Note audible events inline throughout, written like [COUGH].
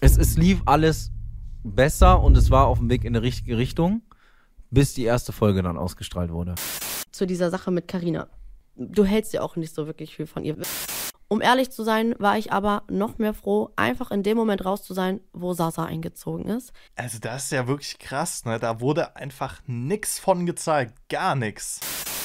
es, es lief alles besser und es war auf dem Weg in die richtige Richtung, bis die erste Folge dann ausgestrahlt wurde. Zu dieser Sache mit Carina. Du hältst ja auch nicht so wirklich viel von ihr. Um ehrlich zu sein, war ich aber noch mehr froh, einfach in dem Moment raus zu sein, wo Sasa eingezogen ist. Also das ist ja wirklich krass, ne? Da wurde einfach nichts von gezeigt, gar nichts.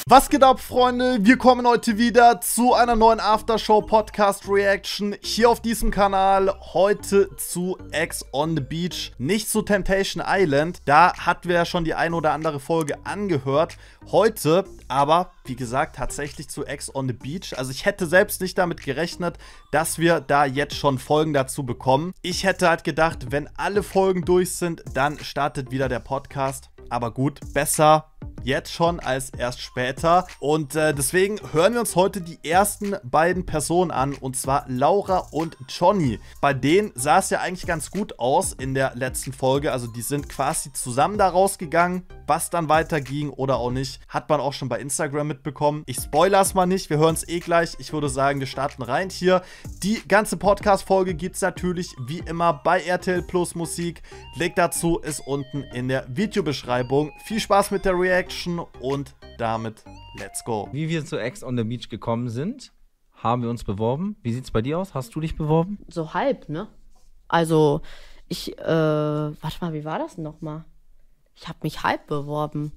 Was geht ab, Freunde? Wir kommen heute wieder zu einer neuen Aftershow Podcast Reaction hier auf diesem Kanal. Heute zu X on the Beach, nicht zu Temptation Island. Da hatten wir ja schon die ein oder andere Folge angehört. Heute aber, wie gesagt, tatsächlich zu X on the Beach. Also ich hätte selbst nicht damit gerechnet, dass wir da jetzt schon Folgen dazu bekommen. Ich hätte halt gedacht, wenn alle Folgen durch sind, dann startet wieder der Podcast. Aber gut, besser jetzt schon als erst später. Und äh, deswegen hören wir uns heute die ersten beiden Personen an, und zwar Laura und Johnny. Bei denen sah es ja eigentlich ganz gut aus in der letzten Folge. Also die sind quasi zusammen da rausgegangen. Was dann weiterging oder auch nicht, hat man auch schon bei Instagram mitbekommen. Ich spoiler's mal nicht, wir hören es eh gleich. Ich würde sagen, wir starten rein hier. Die ganze Podcast-Folge gibt's natürlich wie immer bei RTL Plus Musik. Link dazu ist unten in der Videobeschreibung. Beschreibung. Viel Spaß mit der Reaction und damit let's go. Wie wir zu Ex on the Beach gekommen sind, haben wir uns beworben. Wie sieht's bei dir aus? Hast du dich beworben? So halb, ne? Also, ich, äh, warte mal, wie war das nochmal? Ich hab mich halb beworben.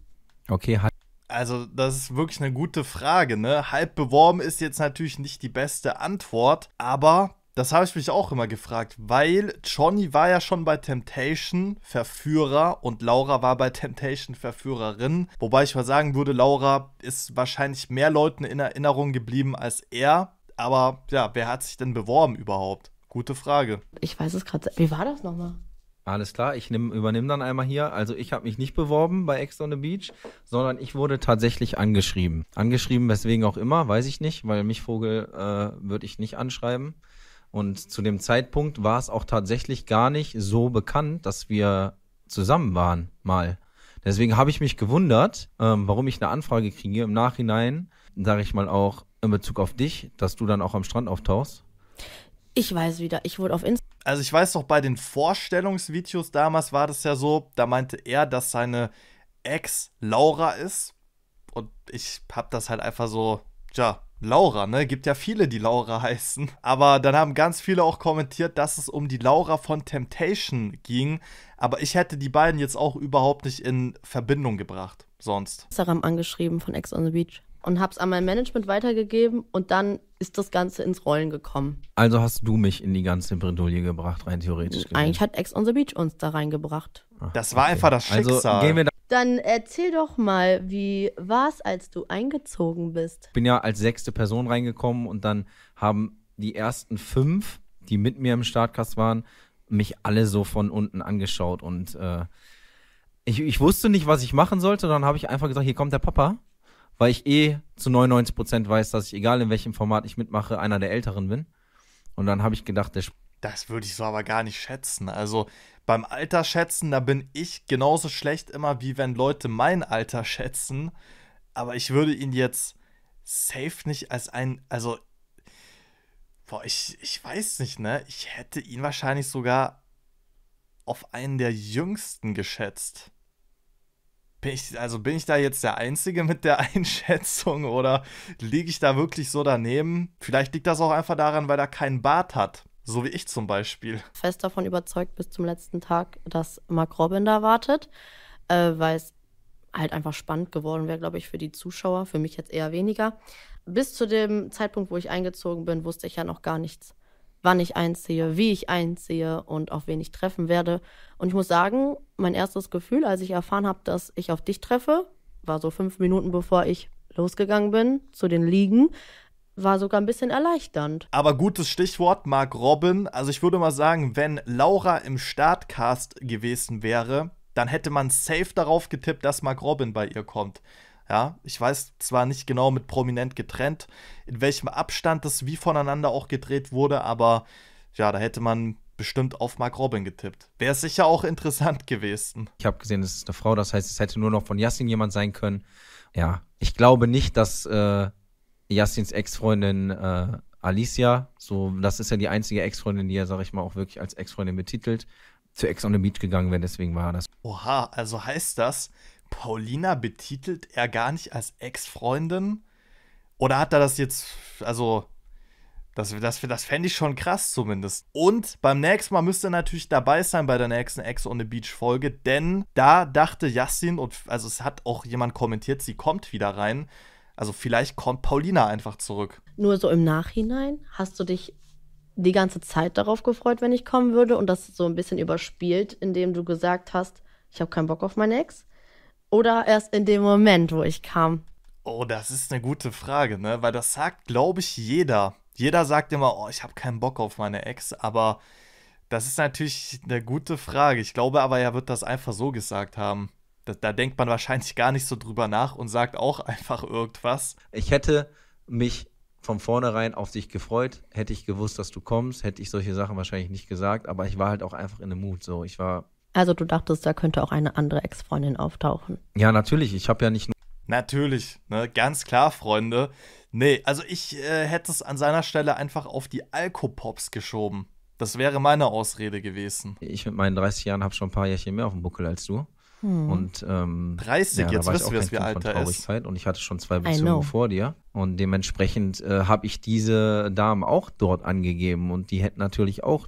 Okay, halb. Also, das ist wirklich eine gute Frage, ne? Halb beworben ist jetzt natürlich nicht die beste Antwort, aber das habe ich mich auch immer gefragt, weil Johnny war ja schon bei Temptation Verführer und Laura war bei Temptation Verführerin. Wobei ich mal sagen würde, Laura ist wahrscheinlich mehr Leuten in Erinnerung geblieben als er. Aber ja, wer hat sich denn beworben überhaupt? Gute Frage. Ich weiß es gerade. Wie war das nochmal? Alles klar, ich übernehme dann einmal hier. Also ich habe mich nicht beworben bei Ex on the Beach, sondern ich wurde tatsächlich angeschrieben. Angeschrieben, weswegen auch immer, weiß ich nicht, weil mich Vogel äh, würde ich nicht anschreiben. Und zu dem Zeitpunkt war es auch tatsächlich gar nicht so bekannt, dass wir zusammen waren mal. Deswegen habe ich mich gewundert, ähm, warum ich eine Anfrage kriege im Nachhinein, sage ich mal auch in Bezug auf dich, dass du dann auch am Strand auftauchst. Ich weiß wieder, ich wurde auf Instagram. Also ich weiß doch, bei den Vorstellungsvideos damals war das ja so, da meinte er, dass seine Ex Laura ist. Und ich habe das halt einfach so, ja, Laura, ne? Gibt ja viele, die Laura [LAUGHS] heißen. Aber dann haben ganz viele auch kommentiert, dass es um die Laura von Temptation ging. Aber ich hätte die beiden jetzt auch überhaupt nicht in Verbindung gebracht. Sonst. Instagram angeschrieben von Ex on the Beach und habe es an mein Management weitergegeben und dann ist das Ganze ins Rollen gekommen. Also hast du mich in die ganze Bredouille gebracht, rein theoretisch. Gesehen. Eigentlich hat Ex on the Beach uns da reingebracht. Ach, das war okay. einfach das also Schicksal. Also gehen wir da dann erzähl doch mal, wie war es, als du eingezogen bist? Ich bin ja als sechste Person reingekommen und dann haben die ersten fünf, die mit mir im Startkast waren, mich alle so von unten angeschaut und äh, ich, ich wusste nicht, was ich machen sollte. Dann habe ich einfach gesagt, hier kommt der Papa weil ich eh zu 99 Prozent weiß, dass ich, egal in welchem Format ich mitmache, einer der Älteren bin. Und dann habe ich gedacht, der. Das würde ich so aber gar nicht schätzen. Also beim Alter schätzen, da bin ich genauso schlecht immer, wie wenn Leute mein Alter schätzen. Aber ich würde ihn jetzt safe nicht als ein. Also. Boah, ich, ich weiß nicht, ne? Ich hätte ihn wahrscheinlich sogar auf einen der jüngsten geschätzt. Bin ich, also bin ich da jetzt der Einzige mit der [LAUGHS] Einschätzung oder liege ich da wirklich so daneben? Vielleicht liegt das auch einfach daran, weil er keinen Bart hat. So wie ich zum Beispiel. Fest davon überzeugt bis zum letzten Tag, dass Mark Robin da wartet, äh, weil es halt einfach spannend geworden wäre, glaube ich, für die Zuschauer. Für mich jetzt eher weniger. Bis zu dem Zeitpunkt, wo ich eingezogen bin, wusste ich ja noch gar nichts wann ich einziehe, wie ich einziehe und auf wen ich treffen werde. Und ich muss sagen, mein erstes Gefühl, als ich erfahren habe, dass ich auf dich treffe, war so fünf Minuten bevor ich losgegangen bin zu den Ligen, war sogar ein bisschen erleichternd. Aber gutes Stichwort, Mark Robin. Also ich würde mal sagen, wenn Laura im Startcast gewesen wäre, dann hätte man safe darauf getippt, dass Mark Robin bei ihr kommt. Ja, ich weiß zwar nicht genau mit prominent getrennt, in welchem Abstand das wie voneinander auch gedreht wurde, aber ja, da hätte man bestimmt auf Mark Robin getippt. Wäre sicher auch interessant gewesen. Ich habe gesehen, es ist eine Frau, das heißt, es hätte nur noch von Yassin jemand sein können. Ja, ich glaube nicht, dass äh, Ex-Freundin äh, Alicia, so, das ist ja die einzige Ex-Freundin, die er, sag ich mal, auch wirklich als Ex-Freundin betitelt, zu Ex on the Beach gegangen wäre, deswegen war das. Oha, also heißt das, Paulina betitelt er gar nicht als Ex-Freundin? Oder hat er das jetzt, also, das, das, das fände ich schon krass zumindest. Und beim nächsten Mal müsste er natürlich dabei sein bei der nächsten Ex on the Beach Folge, denn da dachte Yassin, und also es hat auch jemand kommentiert, sie kommt wieder rein. Also vielleicht kommt Paulina einfach zurück. Nur so im Nachhinein hast du dich die ganze Zeit darauf gefreut, wenn ich kommen würde und das so ein bisschen überspielt, indem du gesagt hast, ich habe keinen Bock auf meinen Ex oder erst in dem Moment, wo ich kam? Oh, das ist eine gute Frage, ne? Weil das sagt, glaube ich, jeder. Jeder sagt immer, oh, ich habe keinen Bock auf meine Ex, aber das ist natürlich eine gute Frage. Ich glaube aber, er wird das einfach so gesagt haben. Da, da, denkt man wahrscheinlich gar nicht so drüber nach und sagt auch [LAUGHS] einfach irgendwas. Ich hätte mich von vornherein auf dich gefreut, hätte ich gewusst, dass du kommst, hätte ich solche Sachen wahrscheinlich nicht gesagt, aber ich war halt auch einfach in dem Mut. So, ich war also du dachtest, da könnte auch eine andere Ex-Freundin auftauchen. Ja, natürlich. Ich habe ja nicht nur. Natürlich, ne? ganz klar, Freunde. Nee, also ich äh, hätte es an seiner Stelle einfach auf die Alkopops geschoben. Das wäre meine Ausrede gewesen. Ich mit meinen 30 Jahren habe schon ein paar Jährchen mehr auf dem Buckel als du. Hm. Und, ähm, 30, ja, jetzt wissen wir, wie alt er ist. Und ich hatte schon zwei Beziehungen vor dir. Und dementsprechend äh, habe ich diese Damen auch dort angegeben. Und die hätten natürlich auch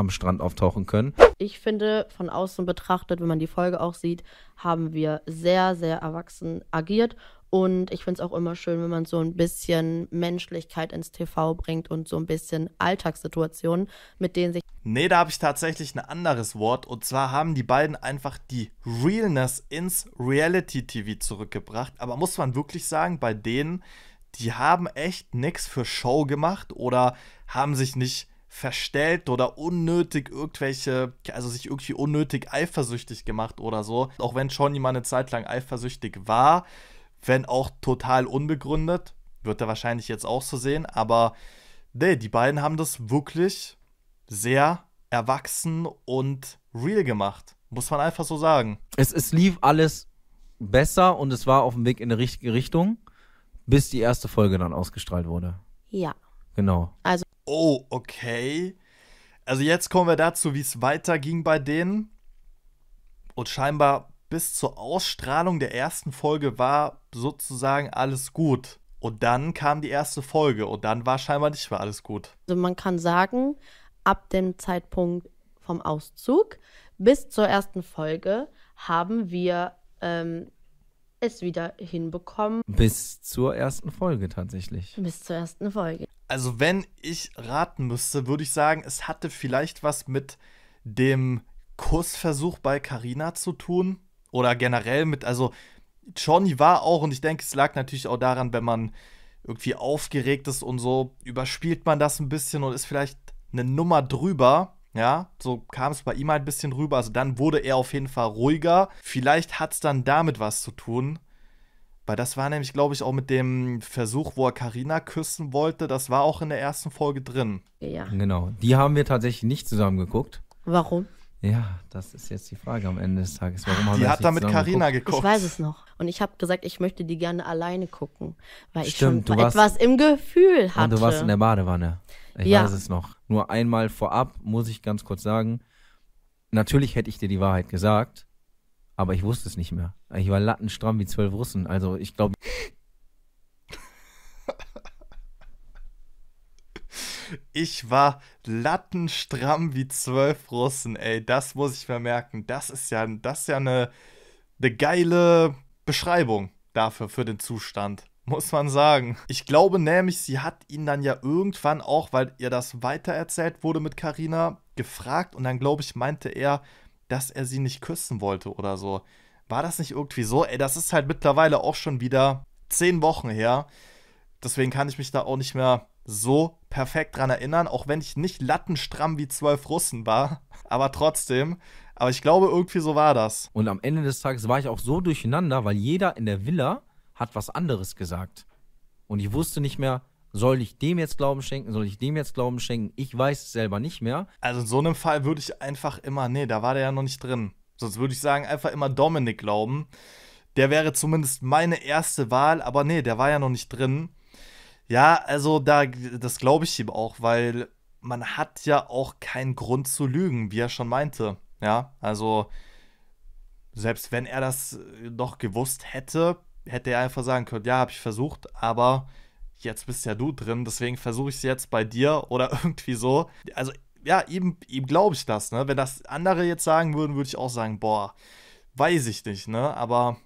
am Strand auftauchen können. Ich finde, von außen betrachtet, wenn man die Folge auch sieht, haben wir sehr, sehr erwachsen agiert. Und ich finde es auch immer schön, wenn man so ein bisschen Menschlichkeit ins TV bringt und so ein bisschen Alltagssituationen, mit denen sich. Nee, da habe ich tatsächlich ein anderes Wort. Und zwar haben die beiden einfach die Realness ins Reality-TV zurückgebracht. Aber muss man wirklich sagen, bei denen, die haben echt nichts für Show gemacht oder haben sich nicht verstellt oder unnötig irgendwelche, also sich irgendwie unnötig eifersüchtig gemacht oder so. Auch wenn Johnny mal eine Zeit lang eifersüchtig war, wenn auch total unbegründet, wird er wahrscheinlich jetzt auch so sehen, aber nee, die beiden haben das wirklich sehr erwachsen und real gemacht. Muss man einfach so sagen. Es, es lief alles besser und es war auf dem Weg in die richtige Richtung, bis die erste Folge dann ausgestrahlt wurde. Ja. Genau. Also oh, okay. Also jetzt kommen wir dazu, wie es weiterging bei denen. Und scheinbar bis zur Ausstrahlung der ersten Folge war sozusagen alles gut. Und dann kam die erste Folge und dann war scheinbar nicht mehr alles gut. Also man kann sagen, ab dem Zeitpunkt vom Auszug bis zur ersten Folge haben wir ähm, es wieder hinbekommen. Bis zur ersten Folge tatsächlich. Bis zur ersten Folge also wenn ich raten müsste, würde ich sagen, es hatte vielleicht was mit dem Kussversuch bei Carina zu tun oder generell mit, also Johnny war auch und ich denke, es lag natürlich auch daran, wenn man irgendwie aufgeregt ist und so, überspielt man das ein bisschen und ist vielleicht eine Nummer drüber. Ja, so kam es bei ihm halt ein bisschen rüber. Also dann wurde er auf jeden Fall ruhiger. Vielleicht hat es dann damit was zu tun. Weil das war nämlich, glaube ich, auch mit dem Versuch, wo er Karina küssen wollte, das war auch in der ersten Folge drin. Ja. Genau. Die haben wir tatsächlich nicht zusammen geguckt. Warum? Ja, das ist jetzt die Frage am Ende des Tages. Warum haben die wir hat da mit Karina geguckt? Ich weiß es noch. Und ich habe gesagt, ich möchte die gerne alleine gucken, weil Stimmt, ich schon warst, etwas im Gefühl hatte. Und du warst in der Badewanne. Ich ja. weiß es noch. Nur einmal vorab muss ich ganz kurz sagen, natürlich hätte ich dir die Wahrheit gesagt, aber ich wusste es nicht mehr. Ich war lattenstramm wie zwölf Russen. Also ich glaube. ich war lattenstramm wie zwölf Russen, ey. Das muss ich mir merken. Das ist ja, das ist ja eine, eine geile Beschreibung dafür, für den Zustand. Muss man sagen. Ich glaube nämlich, sie hat ihn dann ja irgendwann auch, weil ihr das weitererzählt wurde mit Karina, gefragt und dann glaube ich, meinte er, dass er sie nicht küssen wollte oder so. War das nicht irgendwie so? Ey, das ist halt mittlerweile auch schon wieder zehn Wochen her. Deswegen kann ich mich da auch nicht mehr so perfekt dran erinnern, auch wenn ich nicht lattenstramm wie zwölf Russen war. [LAUGHS] Aber trotzdem. Aber ich glaube, irgendwie so war das. Und am Ende des Tages war ich auch so durcheinander, weil jeder in der Villa hat was anderes gesagt. Und ich wusste nicht mehr, soll ich dem jetzt Glauben schenken? Soll ich dem jetzt Glauben schenken? Ich weiß es selber nicht mehr. Also in so einem Fall würde ich einfach immer, nee, da war der ja noch nicht drin. Sonst würde ich sagen, einfach immer Dominik glauben. Der wäre zumindest meine erste Wahl, aber nee, der war ja noch nicht drin. Ja, also da, das glaube ich ihm auch, weil man hat ja auch keinen Grund zu lügen, wie er schon meinte. Ja, also selbst wenn er das noch gewusst hätte, hätte er einfach sagen können, ja, habe ich versucht, aber jetzt bist ja du drin, deswegen versuche ich es jetzt bei dir oder [LAUGHS] irgendwie so. Also ja, ihm, ihm glaube ich das, ne? Wenn das andere jetzt sagen würden, würde ich auch sagen, boah, weiß ich nicht, ne? Aber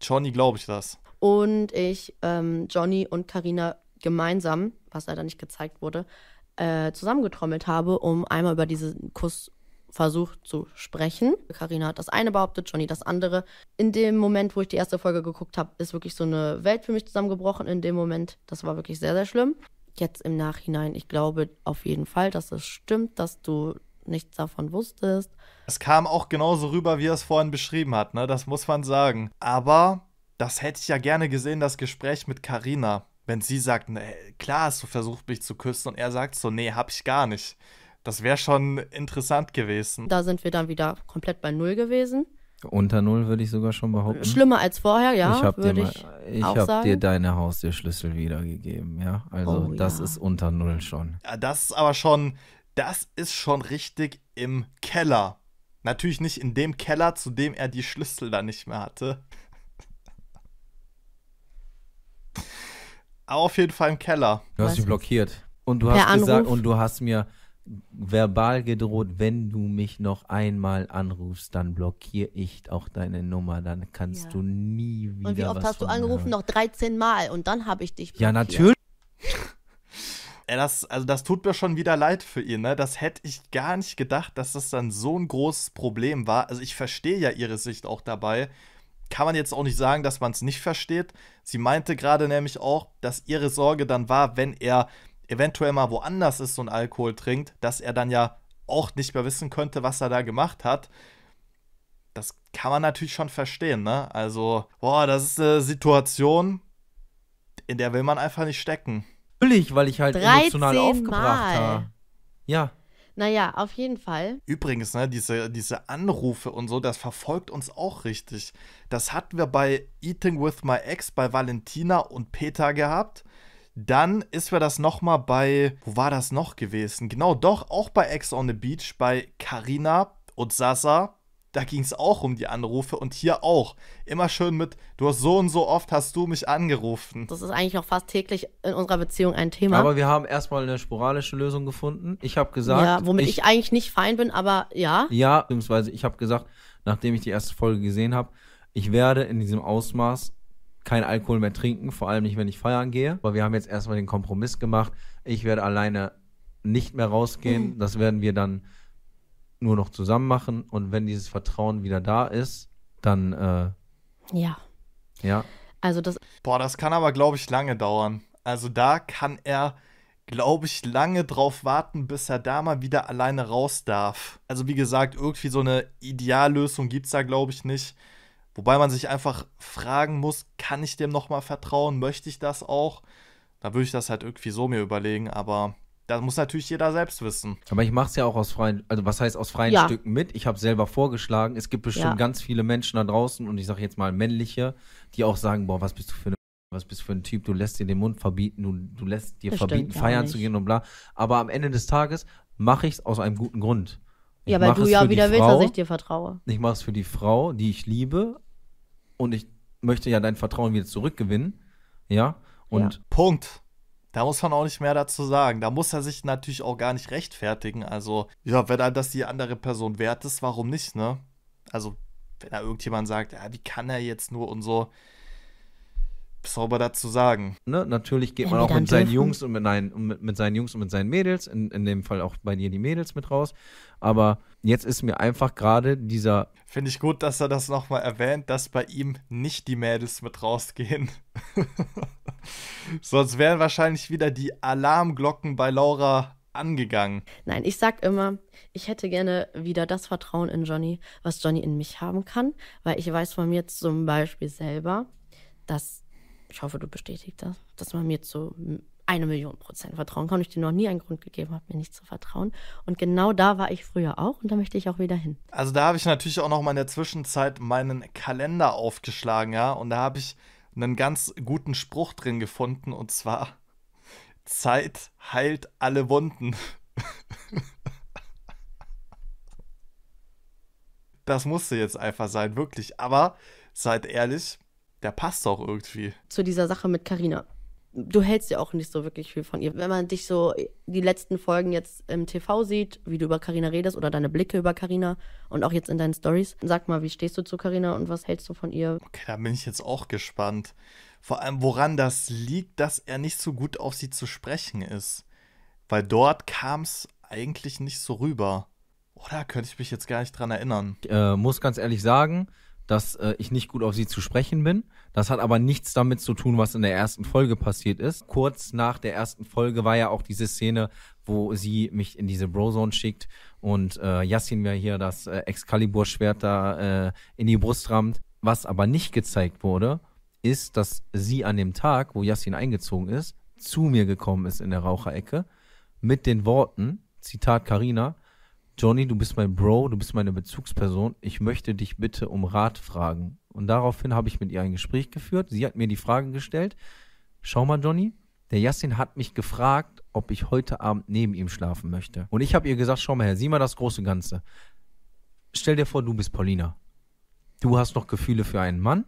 Johnny glaube ich das. Und ich, ähm, Johnny und Karina gemeinsam, was leider nicht gezeigt wurde, äh, zusammengetrommelt habe, um einmal über diesen Kuss versucht zu sprechen. Karina hat das eine behauptet, Johnny das andere. In dem Moment, wo ich die erste Folge geguckt habe, ist wirklich so eine Welt für mich zusammengebrochen. In dem Moment, das war wirklich sehr, sehr schlimm. Jetzt im Nachhinein, ich glaube auf jeden Fall, dass es stimmt, dass du nichts davon wusstest. Es kam auch genauso rüber, wie er es vorhin beschrieben hat, ne? Das muss man sagen. Aber das hätte ich ja gerne gesehen, das Gespräch mit Karina. Wenn sie sagt, nee, klar hast du versucht, mich zu küssen und er sagt so, nee, hab ich gar nicht. Das wäre schon interessant gewesen. Da sind wir dann wieder komplett bei Null gewesen. Unter Null würde ich sogar schon behaupten. Schlimmer als vorher, ja, ich würde ich Ich habe dir deine Haustürschlüssel wiedergegeben, ja. Also oh, das ja. ist unter Null schon. Ja, das ist aber schon, das ist schon richtig im Keller. Natürlich nicht in dem Keller, zu dem er die Schlüssel da nicht mehr hatte. [LAUGHS] aber auf jeden Fall im Keller. Du hast mich blockiert. Und du, hast gesagt, und du hast mir verbal gedroht, wenn du mich noch einmal anrufst, dann blockiere ich auch deine Nummer, dann kannst ja. du nie wieder. Und wie oft hast du angerufen? Noch 13 Mal und dann habe ich dich blockiert. Ja, natürlich. [LAUGHS] das, also das tut mir schon wieder leid für ihn. Ne? Das hätte ich gar nicht gedacht, dass das dann so ein großes Problem war. Also ich verstehe ja ihre Sicht auch dabei. Kann man jetzt auch nicht sagen, dass man es nicht versteht. Sie meinte gerade nämlich auch, dass ihre Sorge dann war, wenn er eventuell mal woanders ist und Alkohol trinkt, dass er dann ja auch nicht mehr wissen könnte, was er da gemacht hat. Das kann man natürlich schon verstehen, ne? Also, boah, das ist eine Situation, in der will man einfach nicht stecken. Natürlich, weil ich halt emotional aufgebracht habe. Ja. Naja, auf jeden Fall. Übrigens, ne, diese, diese Anrufe und so, das verfolgt uns auch richtig. Das hatten wir bei Eating with My Ex bei Valentina und Peter gehabt. Dann ist mir das nochmal bei, wo war das noch gewesen? Genau, doch, auch bei Ex on the Beach, bei Karina und Sasa. Da ging es auch um die Anrufe und hier auch. Immer schön mit, du hast so und so oft hast du mich angerufen. Das ist eigentlich auch fast täglich in unserer Beziehung ein Thema. Aber wir haben erstmal eine sporadische Lösung gefunden. Ich habe gesagt. Ja, womit ich, ich eigentlich nicht fein bin, aber ja. Ja, beziehungsweise ich habe gesagt, nachdem ich die erste Folge gesehen habe, ich werde in diesem Ausmaß kein Alkohol mehr trinken, vor allem nicht, wenn ich feiern gehe. Aber wir haben jetzt erstmal den Kompromiss gemacht. Ich werde alleine nicht mehr rausgehen. Mhm. Das werden wir dann nur noch zusammen machen. Und wenn dieses Vertrauen wieder da ist, dann. Äh, ja. Ja. Also das. Boah, das kann aber, glaube ich, lange dauern. Also da kann er, glaube ich, lange drauf warten, bis er da mal wieder alleine raus darf. Also wie gesagt, irgendwie so eine Ideallösung gibt es da, glaube ich, nicht. Wobei man sich einfach fragen muss, kann ich dem nochmal vertrauen? Möchte ich das auch? Da würde ich das halt irgendwie so mir überlegen, aber das muss natürlich jeder selbst wissen. Aber ich mache es ja auch aus freien, also was heißt aus freien ja. Stücken mit? Ich habe selber vorgeschlagen. Es gibt bestimmt ja. ganz viele Menschen da draußen und ich sage jetzt mal männliche, die auch sagen, boah, was bist du für eine was bist du für ein Typ, du lässt dir den Mund verbieten, du, du lässt dir das verbieten, feiern nicht. zu gehen und bla. Aber am Ende des Tages mache ich es aus einem guten Grund ja, weil du ja wieder Frau, willst, dass ich dir vertraue. Ich mache es für die Frau, die ich liebe und ich möchte ja dein Vertrauen wieder zurückgewinnen. Ja, und. Ja. Punkt. Da muss man auch nicht mehr dazu sagen. Da muss er sich natürlich auch gar nicht rechtfertigen. Also, ja, wenn einem das die andere Person wert ist, warum nicht, ne? Also, wenn da irgendjemand sagt, ja, wie kann er jetzt nur und so sauber dazu sagen. Ne? Natürlich geht Wenn man auch mit seinen, Jungs und mit, nein, mit, mit, seinen Jungs und mit seinen Mädels, in, in dem Fall auch bei dir die Mädels mit raus. Aber jetzt ist mir einfach gerade dieser. Finde ich gut, dass er das nochmal erwähnt, dass bei ihm nicht die Mädels mit rausgehen. [LAUGHS] Sonst wären wahrscheinlich wieder die Alarmglocken bei Laura angegangen. Nein, ich sag immer, ich hätte gerne wieder das Vertrauen in Johnny, was Johnny in mich haben kann, weil ich weiß von mir zum Beispiel selber, dass ich hoffe, du bestätigst das, dass man mir zu eine Million Prozent vertrauen kann. und Ich dir noch nie einen Grund gegeben habe, mir nicht zu vertrauen. Und genau da war ich früher auch und da möchte ich auch wieder hin. Also da habe ich natürlich auch noch mal in der Zwischenzeit meinen Kalender aufgeschlagen, ja, und da habe ich einen ganz guten Spruch drin gefunden und zwar Zeit heilt alle Wunden. [LAUGHS] das musste jetzt einfach sein, wirklich. Aber seid ehrlich, der passt auch irgendwie. Zu dieser Sache mit Carina du hältst ja auch nicht so wirklich viel von ihr. Wenn man dich so die letzten Folgen jetzt im TV sieht, wie du über Karina redest oder deine Blicke über Karina und auch jetzt in deinen Stories, sag mal, wie stehst du zu Karina und was hältst du von ihr? Okay, da bin ich jetzt auch gespannt. Vor allem woran das liegt, dass er nicht so gut auf sie zu sprechen ist, weil dort kam es eigentlich nicht so rüber. Oder könnte ich mich jetzt gar nicht dran erinnern? äh, muss ganz ehrlich sagen, dass äh, ich nicht gut auf sie zu sprechen bin. Das hat aber nichts damit zu tun, was in der ersten Folge passiert ist. Kurz nach der ersten Folge war ja auch diese Szene, wo sie mich in diese Brozone schickt und äh, Yassin mir hier das äh, Excalibur-Schwert da äh, in die Brust rammt. Was aber nicht gezeigt wurde, ist, dass sie an dem Tag, wo Yassin eingezogen ist, zu mir gekommen ist in der Raucherecke mit den Worten, Zitat Karina, Johnny, du bist mein Bro, du bist meine Bezugsperson, ich möchte dich bitte um Rat fragen. Und daraufhin habe ich mit ihr ein Gespräch geführt. Sie hat mir die Frage gestellt, schau mal Johnny, der Yassin hat mich gefragt, ob ich heute Abend neben ihm schlafen möchte. Und ich habe ihr gesagt, schau mal her, sieh mal das große Ganze. Stell dir vor, du bist Paulina. Du hast noch Gefühle für einen Mann,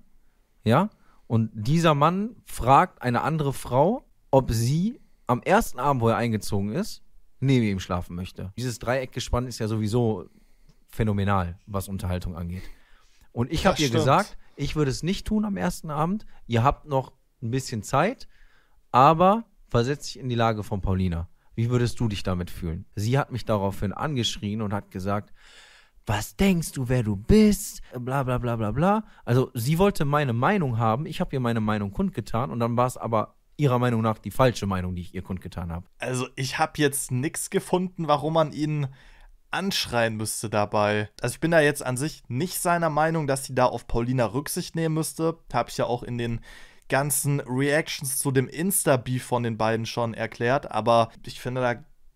ja? Und dieser Mann fragt eine andere Frau, ob sie am ersten Abend, wo er eingezogen ist, neben ihm schlafen möchte. Dieses Dreieckgespann ist ja sowieso phänomenal, was Unterhaltung angeht. Und ich habe ihr stimmt. gesagt, ich würde es nicht tun am ersten Abend. Ihr habt noch ein bisschen Zeit, aber versetz dich in die Lage von Paulina. Wie würdest du dich damit fühlen? Sie hat mich daraufhin angeschrien und hat gesagt, was denkst du, wer du bist? Bla bla bla bla bla. Also sie wollte meine Meinung haben, ich habe ihr meine Meinung kundgetan und dann war es aber Ihrer Meinung nach die falsche Meinung, die ich ihr kundgetan habe? Also ich habe jetzt nichts gefunden, warum man ihn anschreien müsste dabei. Also ich bin da jetzt an sich nicht seiner Meinung, dass sie da auf Paulina Rücksicht nehmen müsste. Habe ich ja auch in den ganzen Reactions zu dem Insta-Beef von den beiden schon erklärt, aber ich finde, da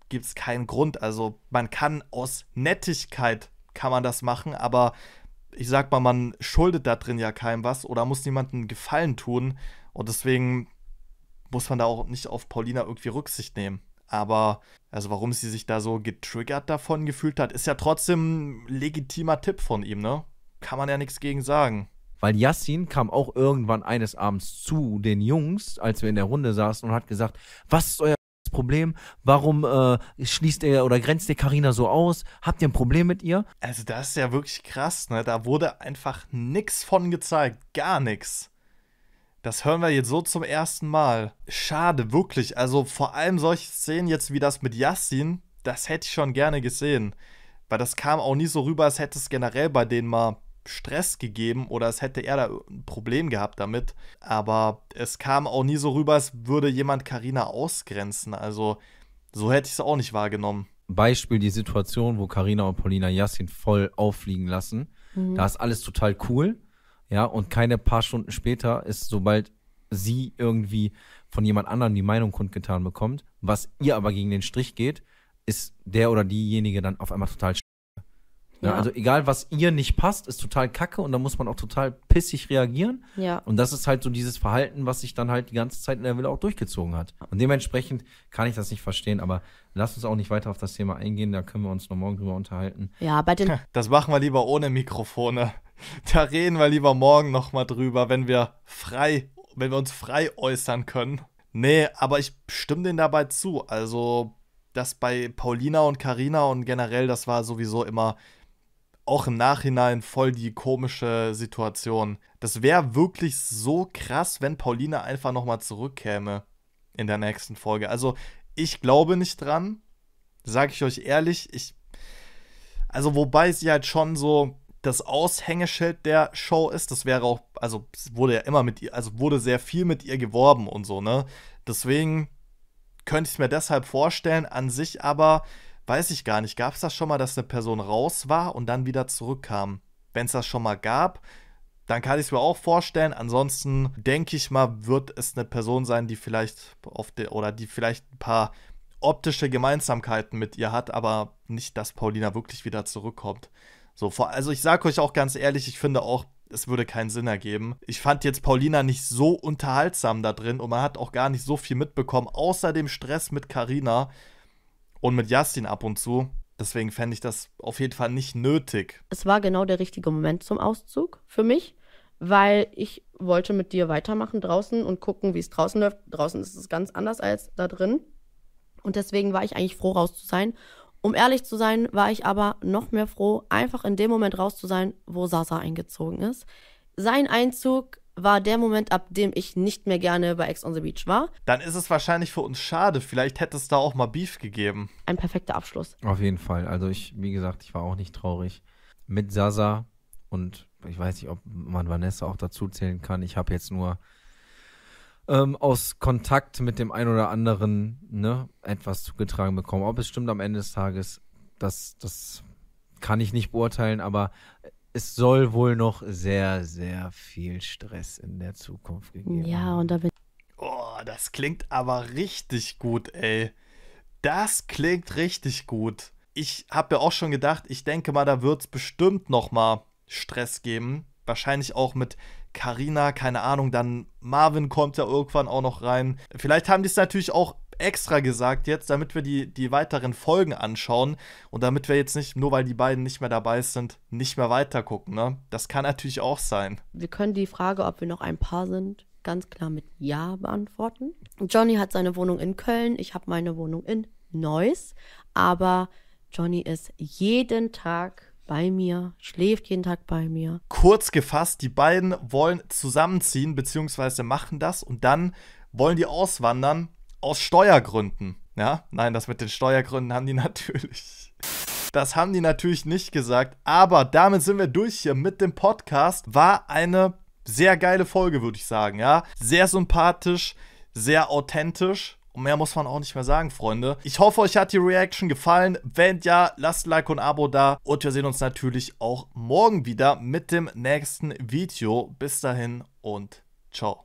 gibt es keinen Grund. Also man kann aus Nettigkeit kann man das machen, aber ich sag mal, man schuldet da drin ja keinem was oder muss niemandem Gefallen tun. Und deswegen muss man da auch nicht auf Paulina irgendwie Rücksicht nehmen. Aber, also warum sie sich da so getriggert davon gefühlt hat, ist ja trotzdem ein legitimer Tipp von ihm, ne? Kann man ja nichts gegen sagen. Weil Yassin kam auch irgendwann eines Abends zu den Jungs, als wir in der Runde saßen, und hat gesagt, was ist euer Problem? Warum äh, schließt er oder grenzt ihr Karina so aus? Habt ihr ein Problem mit ihr? Also das ist ja wirklich krass, ne? Da wurde einfach nichts von gezeigt, gar nichts. Das hören wir jetzt so zum ersten Mal. Schade, wirklich. Also vor allem solche Szenen jetzt wie das mit Yassin, das hätte ich schon gerne gesehen. Weil das kam auch nie so rüber, als hätte es generell bei denen mal Stress gegeben oder es hätte er da ein Problem gehabt damit. Aber es kam auch nie so rüber, als würde jemand Karina ausgrenzen. Also so hätte ich es auch nicht wahrgenommen. Beispiel die Situation, wo Karina und Paulina Yassin voll auffliegen lassen. Mhm. Da ist alles total cool ja, und keine paar Stunden später ist, sobald sie irgendwie von jemand anderem die Meinung kundgetan bekommt, was ihr aber gegen den Strich geht, ist der oder diejenige dann auf einmal total ne, ja. Also egal, was ihr nicht passt, ist total kacke und da muss man auch total pissig reagieren. Ja. Und das ist halt so dieses Verhalten, was sich dann halt die ganze Zeit in der Villa auch durchgezogen hat. Und dementsprechend kann ich das nicht verstehen, aber lass uns auch nicht weiter auf das Thema eingehen, da können wir uns noch morgen drüber unterhalten. Ja, bei den Das machen wir lieber ohne Mikrofone. [LAUGHS] da reden wir lieber morgen nochmal drüber, wenn wir frei, wenn wir uns frei äußern können. Nee, aber ich stimme denen dabei zu. Also, das bei Paulina und Karina und generell, das war sowieso immer auch im Nachhinein voll die komische Situation. Das wäre wirklich so krass, wenn Paulina einfach nochmal zurückkäme in der nächsten Folge. Also, ich glaube nicht dran. Sage ich euch ehrlich, ich. Also, wobei sie halt schon so das Aushängeschild der Show ist. Das wäre auch, also wurde ja immer mit ihr, also wurde sehr viel mit ihr geworben und so, ne? Deswegen könnte ich es mir deshalb vorstellen. An sich aber, weiß ich gar nicht, gab es das schon mal, dass eine Person raus war und dann wieder zurückkam? Wenn es das schon mal gab, dann kann ich es mir auch vorstellen. Ansonsten denke ich mal, wird es eine Person sein, die vielleicht auf der oder die vielleicht ein paar optische Gemeinsamkeiten mit ihr hat, aber nicht, dass Paulina wirklich wieder zurückkommt. So, also ich sage euch auch ganz ehrlich, ich finde auch, es würde keinen Sinn ergeben. Ich fand jetzt Paulina nicht so unterhaltsam da drin und man hat auch gar nicht so viel mitbekommen, außer dem Stress mit Karina und mit Justin ab und zu. Deswegen fände ich das auf jeden Fall nicht nötig. Es war genau der richtige Moment zum Auszug für mich, weil ich wollte mit dir weitermachen draußen und gucken, wie es draußen läuft. Draußen ist es ganz anders als da drin. Und deswegen war ich eigentlich froh, raus zu sein um ehrlich zu sein, war ich aber noch mehr froh, einfach in dem Moment raus zu sein, wo Sasa eingezogen ist. Sein Einzug war der Moment, ab dem ich nicht mehr gerne bei Ex on the Beach war. Dann ist es wahrscheinlich für uns schade. Vielleicht hätte es da auch mal Beef gegeben. Ein perfekter Abschluss. Auf jeden Fall. Also ich, wie gesagt, ich war auch nicht traurig. Mit Sasa und ich weiß nicht, ob man Vanessa auch dazu zählen kann. Ich habe jetzt nur ähm, aus Kontakt mit dem einen oder anderen ne, etwas zugetragen bekommen. Ob es stimmt am Ende des Tages, das, das kann ich nicht beurteilen, aber es soll wohl noch sehr, sehr viel Stress in der Zukunft geben. Ja, und da bin Oh, das klingt aber richtig gut, ey. Das klingt richtig gut. Ich habe ja auch schon gedacht, ich denke mal, da wird es bestimmt noch mal Stress geben. Wahrscheinlich auch mit Karina, keine Ahnung, dann Marvin kommt ja irgendwann auch noch rein. Vielleicht haben die es natürlich auch extra gesagt jetzt, damit wir die, die weiteren Folgen anschauen und damit wir jetzt nicht, nur weil die beiden nicht mehr dabei sind, nicht mehr weiter gucken. Ne? Das kann natürlich auch sein. Wir können die Frage, ob wir noch ein Paar sind, ganz klar mit Ja beantworten. Johnny hat seine Wohnung in Köln, ich habe meine Wohnung in Neuss, aber Johnny ist jeden Tag bei mir, schläft jeden Tag bei mir. Kurz gefasst, die beiden wollen zusammenziehen, beziehungsweise machen das und dann wollen die auswandern aus Steuergründen. Ja, nein, das mit den Steuergründen haben die [LAUGHS] natürlich. Das haben die natürlich nicht gesagt, aber damit sind wir durch hier mit dem Podcast. War eine sehr geile Folge, würde ich sagen, ja. Sehr sympathisch, sehr authentisch mehr muss man auch nicht mehr sagen, Freunde. Ich hoffe, euch hat die Reaction gefallen. Wenn ja, lasst ein Like und ein Abo da. Und wir sehen uns natürlich auch morgen wieder mit dem nächsten Video. Bis dahin und ciao.